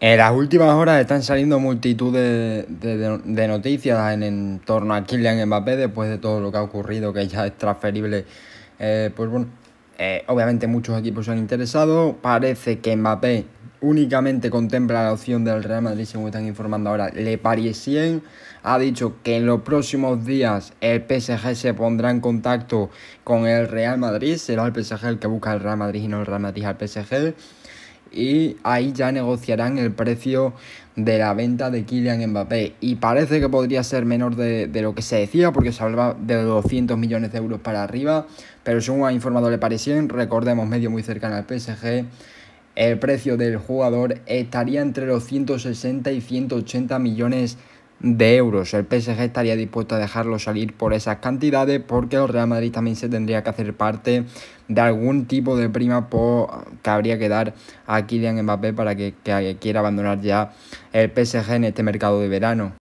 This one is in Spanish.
En las últimas horas están saliendo multitud de, noticias en, torno a Kylian Mbappé después de todo lo que ha ocurrido, que ya es transferible. Eh, pues bueno, eh, obviamente muchos equipos se han interesado. Parece que Mbappé únicamente contempla la opción del Real Madrid, según están informando ahora, Le Parisien. Ha dicho que en los próximos días el PSG se pondrá en contacto con el Real Madrid. Será el PSG el que busca el Real Madrid y no el Real Madrid al PSG y ahí ya negociarán el precio de la venta de Kylian Mbappé. Y parece que podría ser menor de, lo que se decía, porque se hablaba de 200 millones de euros para arriba, pero según ha informado Le Parisien, recordemos medio muy cercano al PSG, el precio del jugador estaría entre los 160 y 180 millones de euros. El PSG estaría dispuesto a dejarlo salir por esas cantidades porque el Real Madrid también se tendría que hacer parte de algún tipo de prima que habría que dar a Kylian Mbappé para que quiera abandonar ya el PSG en este mercado de verano.